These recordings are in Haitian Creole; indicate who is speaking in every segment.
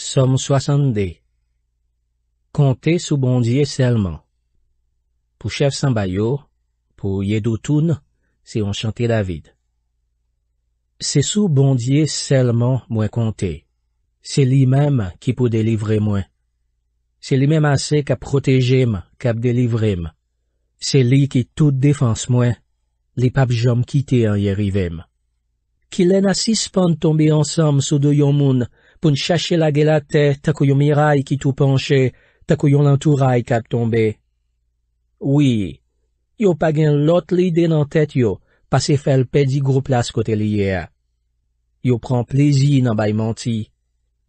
Speaker 1: SOM SOASANDE KONTE SOU BONDIYE SELMAN POU CHEF SEMBAYO, POU YEDOU TOUNE, SE YON CHANTE DAVID SE SOU BONDIYE SELMAN MWEN KONTE, SE LI MEM KI PO DELIVERE MWEN SE LI MEM ASE KAP PROTEJE M, KAP DELIVERE M SE LI KI TOUDE DEFANSE MWEN, LI PAP JOM KITE AN YERIVE M KI LE NASIS PAN TOMBE ANSAM SOU DO YON MOUN Poun chache lage la te, takou yon miray ki tou panche, takou yon lantouray kap tonbe. Oui, yo pagin lot li de nan tet yo, pase fel pedi gro plas kote liye a. Yo pran plezi nan bay manti.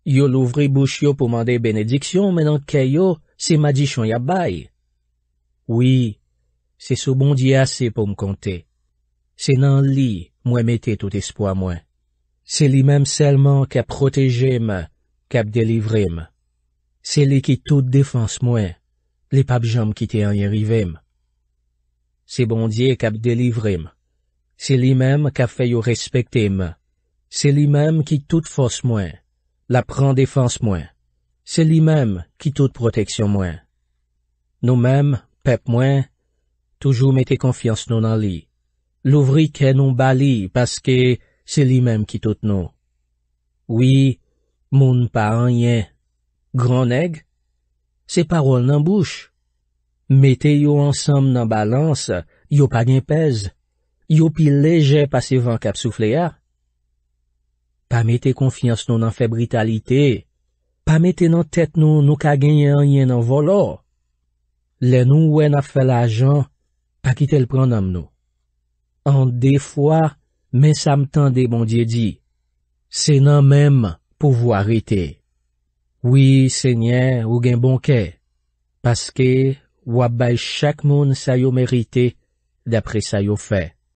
Speaker 1: Yo louvri bouch yo pou mande benediksyon menan ke yo, se ma di chon ya bay. Oui, se soubondi a se pou mkonte. Se nan li, mwen mette tout espwa mwen. Se li menm selman ka proteje m, ka ap delivre m. Se li ki tout defanse mwen, li pap jom ki te an yereve m. Se bondye ka ap delivre m. Se li menm ka feyo respekte m. Se li menm ki tout fose mwen, la pran defanse mwen. Se li menm ki tout proteksyon mwen. Nou menm, pep mwen, toujou mette konfians nou nan li. Lou vri ke nou bali paske Se li menm ki tout nou. Oui, moun pa an yen. Gran egg? Se parol nan bouch. Mete yo ansam nan balans, yo pa gen pez. Yo pi leje pase van kapsoufle ya. Pa mete konfians nou nan febritalite. Pa mete nan tet nou nou ka gen yen anyen nan volor. Le nou wen ap fe la jan, pa ki tel pran nam nou. An defwa, Men sa mtande, mondye di, se nan menm pou vwa rite. Wi, se nye, ou gen bonke, paske wabay chak moun sayo merite, dapre sayo fe.